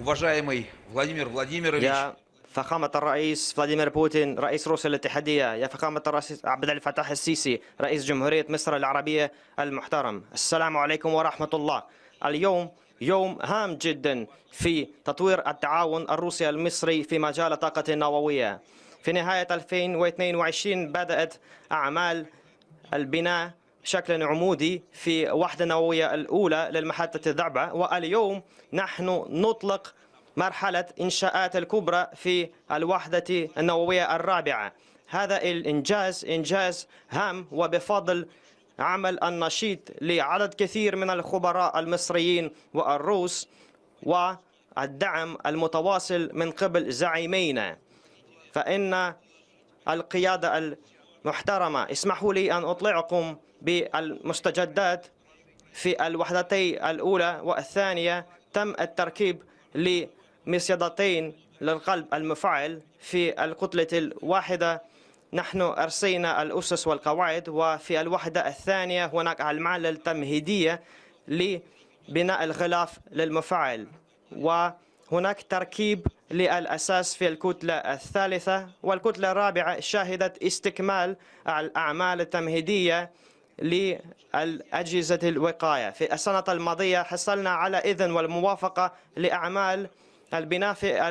Уважаемый Владимир Владимирович. يا فخامة الرئيس فلاديمير بوتين رئيس روسيا الاتحادية يا فخامة الرئيس عبد الفتاح السيسي رئيس جمهورية مصر العربية المحترم السلام عليكم ورحمة الله اليوم يوم هام جدا في تطوير التعاون الروسي المصري في مجال الطاقة النووية في نهاية 2022 بدأت أعمال البناء بشكل عمودي في وحدة نووية الأولى للمحطة الضبعة واليوم نحن نطلق مرحلة إنشاءات الكبرى في الوحدة النووية الرابعة هذا الإنجاز إنجاز هام وبفضل عمل النشيط لعدد كثير من الخبراء المصريين والروس والدعم المتواصل من قبل زعيمينا فإن القيادة محترمة اسمحوا لي أن أطلعكم بالمستجدات في الوحدتي الأولى والثانية تم التركيب لمصيدتين للقلب المفعل في الكتلة الواحدة نحن أرسينا الأسس والقواعد وفي الوحدة الثانية هناك المعلل التمهيدية لبناء الغلاف للمفعل وهناك تركيب للأساس في الكتلة الثالثة والكتلة الرابعة شهدت استكمال الأعمال التمهيدية لأجهزة الوقاية في السنة الماضية حصلنا على إذن والموافقة لأعمال البناء في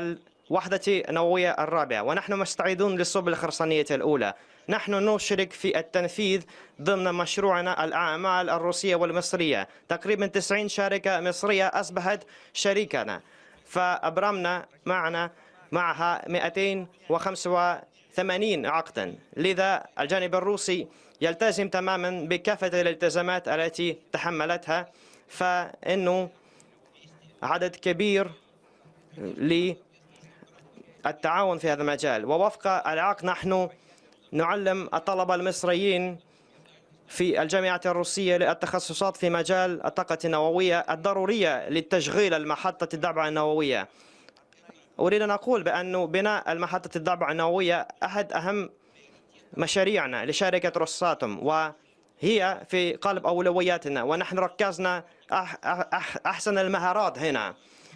الوحدة النووية الرابعة ونحن مستعدون للصوب الخرسانية الأولى نحن نشرك في التنفيذ ضمن مشروعنا الأعمال الروسية والمصرية تقريبا 90 شركة مصرية أصبحت شريكنا فأبرمنا معنا معها 285 عقدا لذا الجانب الروسي يلتزم تماما بكافة الالتزامات التي تحملتها فإنه عدد كبير للتعاون في هذا المجال ووفق العقد نحن نعلم الطلبة المصريين في الجامعة الروسية للتخصصات في مجال الطاقة النووية الضرورية لتشغيل المحطة الدبعة النووية أريد أن أقول بأن بناء المحطة الدبعة النووية أحد أهم مشاريعنا لشركة روساتوم وهي في قلب أولوياتنا ونحن ركزنا أحسن المهارات هنا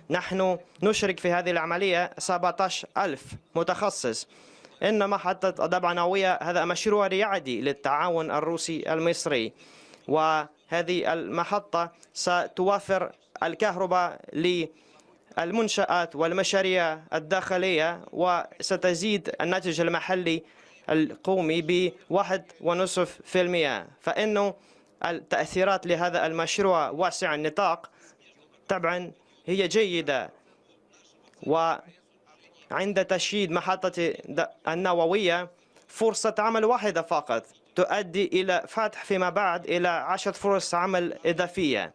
نحن نشرك في هذه العملية 17 ألف متخصص إن محطة دبعنوية هذا مشروع ريادي للتعاون الروسي المصري وهذه المحطة ستوفر الكهرباء للمنشآت والمشاريع الداخلية وستزيد الناتج المحلي القومي بواحد ونصف في المئة فإن التأثيرات لهذا المشروع واسع النطاق طبعا هي جيدة و عند تشييد محطة النووية فرصة عمل واحدة فقط تؤدي إلى فتح فيما بعد إلى عشر فرص عمل إضافية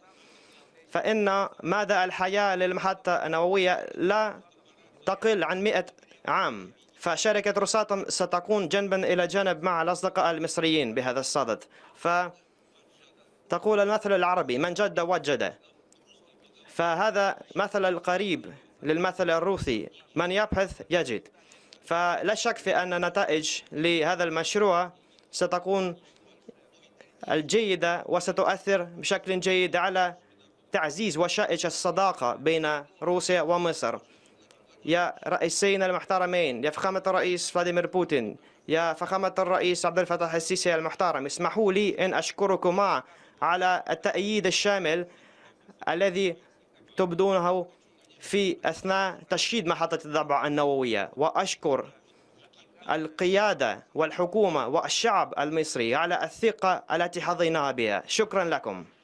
فإن ماذا الحياة للمحطة النووية لا تقل عن 100 عام فشركة روساتم ستكون جنبا إلى جنب مع الأصدقاء المصريين بهذا الصدد فتقول المثل العربي من جد وجد فهذا مثل القريب للمثل الروسي من يبحث يجد فلا شك في أن نتائج لهذا المشروع ستكون الجيدة وستؤثر بشكل جيد على تعزيز وشائج الصداقة بين روسيا ومصر يا رئيسين المحترمين يا فخامة الرئيس فلاديمير بوتين يا فخامة الرئيس عبد الفتاح السيسي المحترم اسمحوا لي أن أشكركما على التأييد الشامل الذي تبدونه في أثناء تشييد محطة الضبع النووية وأشكر القيادة والحكومة والشعب المصري على الثقة التي حظيناها بها شكرا لكم